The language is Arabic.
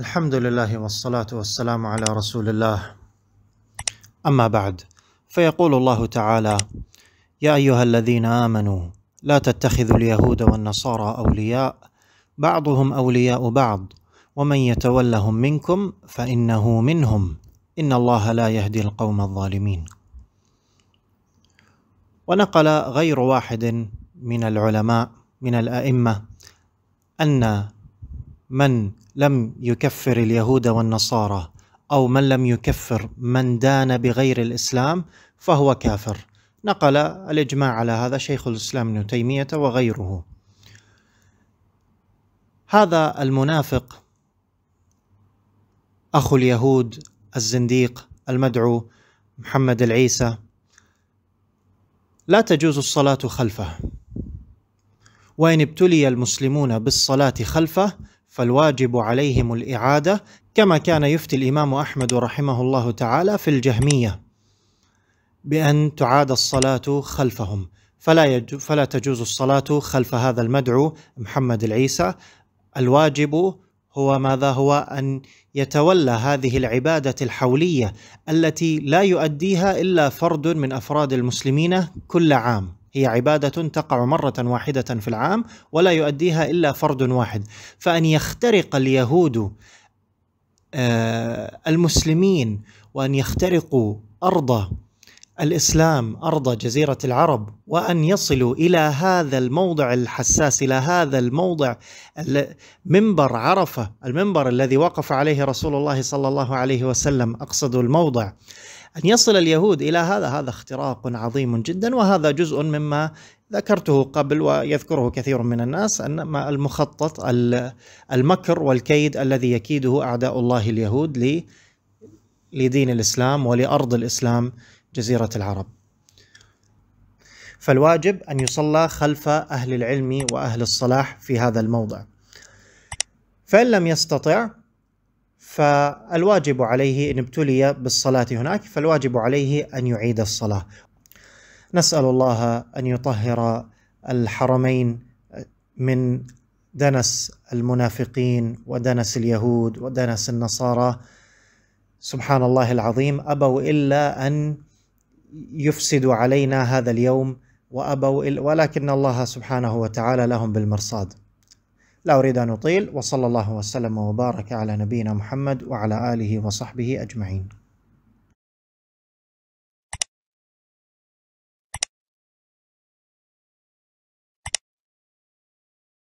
الحمد لله والصلاة والسلام على رسول الله أما بعد فيقول الله تعالى يا أيها الذين آمنوا لا تتخذوا اليهود والنصارى أولياء بعضهم أولياء بعض ومن يتولهم منكم فإنه منهم إن الله لا يهدي القوم الظالمين ونقل غير واحد من العلماء من الأئمة أن من لم يكفر اليهود والنصارى او من لم يكفر من دان بغير الاسلام فهو كافر نقل الاجماع على هذا شيخ الاسلام ابن تيميه وغيره هذا المنافق اخو اليهود الزنديق المدعو محمد العيسى لا تجوز الصلاه خلفه وان ابتلي المسلمون بالصلاه خلفه فالواجب عليهم الإعادة كما كان يفتي الإمام أحمد رحمه الله تعالى في الجهمية بأن تعاد الصلاة خلفهم فلا, يجو فلا تجوز الصلاة خلف هذا المدعو محمد العيسى الواجب هو ماذا هو أن يتولى هذه العبادة الحولية التي لا يؤديها إلا فرد من أفراد المسلمين كل عام هي عبادة تقع مرة واحدة في العام ولا يؤديها إلا فرد واحد فأن يخترق اليهود آه، المسلمين وأن يخترقوا أرض الاسلام ارض جزيره العرب وان يصلوا الى هذا الموضع الحساس الى هذا الموضع منبر عرفه المنبر الذي وقف عليه رسول الله صلى الله عليه وسلم اقصد الموضع ان يصل اليهود الى هذا هذا اختراق عظيم جدا وهذا جزء مما ذكرته قبل ويذكره كثير من الناس ان المخطط المكر والكيد الذي يكيده اعداء الله اليهود لدين الاسلام ولارض الاسلام جزيرة العرب فالواجب أن يصلى خلف أهل العلم وأهل الصلاح في هذا الموضع فإن لم يستطع فالواجب عليه إن ابتلي بالصلاة هناك فالواجب عليه أن يعيد الصلاة نسأل الله أن يطهر الحرمين من دنس المنافقين ودنس اليهود ودنس النصارى سبحان الله العظيم أبوا إلا أن يفسد علينا هذا اليوم وأبوا ولكن الله سبحانه وتعالى لهم بالمرصاد لا أريد أن أطيل وصلى الله وسلم وبارك على نبينا محمد وعلى آله وصحبه أجمعين